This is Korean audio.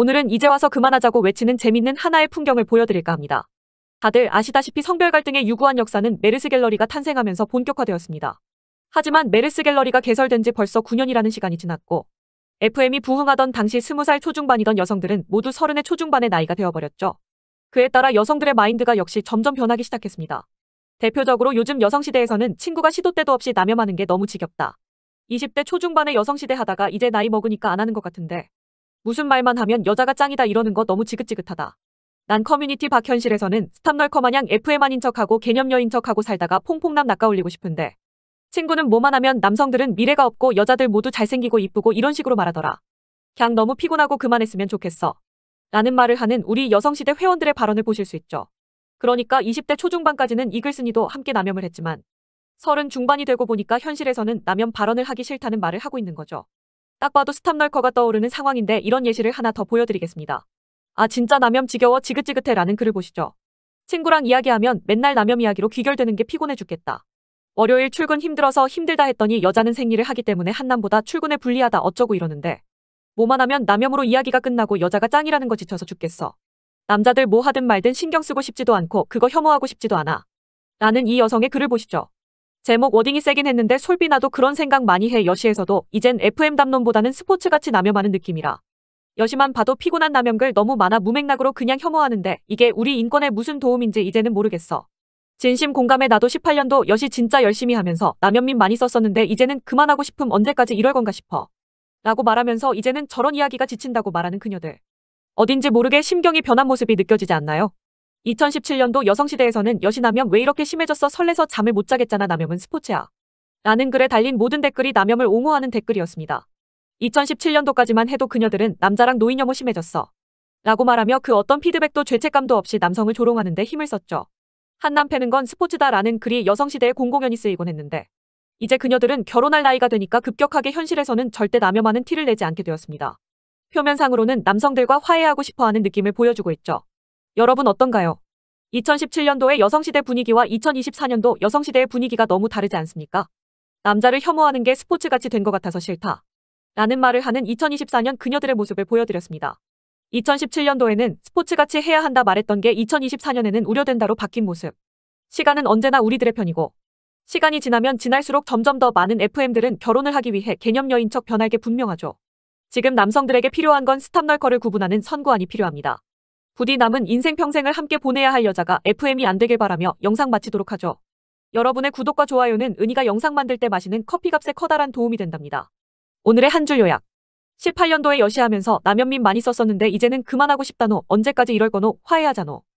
오늘은 이제 와서 그만하자고 외치는 재밌는 하나의 풍경을 보여드릴까 합니다. 다들 아시다시피 성별 갈등의 유구한 역사는 메르스 갤러리가 탄생하면서 본격화되었습니다. 하지만 메르스 갤러리가 개설된 지 벌써 9년이라는 시간이 지났고 FM이 부흥하던 당시 20살 초중반이던 여성들은 모두 30의 초중반의 나이가 되어버렸죠. 그에 따라 여성들의 마인드가 역시 점점 변하기 시작했습니다. 대표적으로 요즘 여성시대에서는 친구가 시도 때도 없이 남염하는 게 너무 지겹다. 20대 초중반의 여성시대 하다가 이제 나이 먹으니까 안 하는 것 같은데 무슨 말만 하면 여자가 짱이다 이러는 거 너무 지긋지긋하다. 난 커뮤니티 박현실에서는 스탑널커 마냥 FM만인 척하고 개념녀인 척하고 살다가 퐁퐁남 낚아올리고 싶은데 친구는 뭐만 하면 남성들은 미래가 없고 여자들 모두 잘생기고 이쁘고 이런 식으로 말하더라. 걍 너무 피곤하고 그만했으면 좋겠어. 라는 말을 하는 우리 여성시대 회원들의 발언을 보실 수 있죠. 그러니까 20대 초중반까지는 이글쓴이도 함께 남염을 했지만 서른 중반이 되고 보니까 현실에서는 남염 발언을 하기 싫다는 말을 하고 있는 거죠. 딱 봐도 스탑널커가 떠오르는 상황인데 이런 예시를 하나 더 보여드리겠습니다. 아 진짜 남염 지겨워 지긋지긋해 라는 글을 보시죠. 친구랑 이야기하면 맨날 남염 이야기로 귀결되는 게 피곤해 죽겠다. 월요일 출근 힘들어서 힘들다 했더니 여자는 생리를 하기 때문에 한남보다 출근에 불리하다 어쩌고 이러는데 뭐만 하면 남염으로 이야기가 끝나고 여자가 짱이라는 거 지쳐서 죽겠어. 남자들 뭐 하든 말든 신경 쓰고 싶지도 않고 그거 혐오하고 싶지도 않아. 라는 이 여성의 글을 보시죠. 제목 워딩이 세긴 했는데 솔비나도 그런 생각 많이 해 여시에서도 이젠 FM 담론보다는 스포츠같이 남염하는 느낌이라. 여시만 봐도 피곤한 남염글 너무 많아 무맥락으로 그냥 혐오하는데 이게 우리 인권에 무슨 도움인지 이제는 모르겠어. 진심 공감해 나도 18년도 여시 진짜 열심히 하면서 남염민 많이 썼었는데 이제는 그만하고 싶음 언제까지 이럴 건가 싶어. 라고 말하면서 이제는 저런 이야기가 지친다고 말하는 그녀들. 어딘지 모르게 심경이 변한 모습이 느껴지지 않나요? 2017년도 여성시대에서는 여신하면왜 이렇게 심해졌어 설레서 잠을 못 자겠잖아 남염은 스포츠야. 라는 글에 달린 모든 댓글이 남염을 옹호하는 댓글이었습니다. 2017년도까지만 해도 그녀들은 남자랑 노인 혐오 심해졌어. 라고 말하며 그 어떤 피드백도 죄책감도 없이 남성을 조롱하는 데 힘을 썼죠. 한남 패는 건 스포츠다라는 글이 여성시대에 공공연히 쓰이곤 했는데 이제 그녀들은 결혼할 나이가 되니까 급격하게 현실에서는 절대 남염하는 티를 내지 않게 되었습니다. 표면상으로는 남성들과 화해하고 싶어하는 느낌을 보여주고 있죠. 여러분 어떤가요? 2017년도의 여성시대 분위기와 2024년도 여성시대의 분위기가 너무 다르지 않습니까? 남자를 혐오하는 게 스포츠같이 된 것 같아서 싫다. 라는 말을 하는 2024년 그녀들의 모습을 보여드렸습니다. 2017년도에는 스포츠같이 해야 한다 말했던 게 2024년에는 우려된다로 바뀐 모습. 시간은 언제나 우리들의 편이고 시간이 지나면 지날수록 점점 더 많은 FM들은 결혼을 하기 위해 개념 여인 척 변할 게 분명하죠. 지금 남성들에게 필요한 건 스탑널커를 구분하는 선구안이 필요합니다. 부디 남은 인생 평생을 함께 보내야 할 여자가 FM이 안 되길 바라며 영상 마치도록 하죠. 여러분의 구독과 좋아요는 은희가 영상 만들 때 마시는 커피 값에 커다란 도움이 된답니다. 오늘의 한 줄 요약 18년도에 여시하면서 남연민 많이 썼었는데 이제는 그만하고 싶다노 언제까지 이럴 거노 화해하자노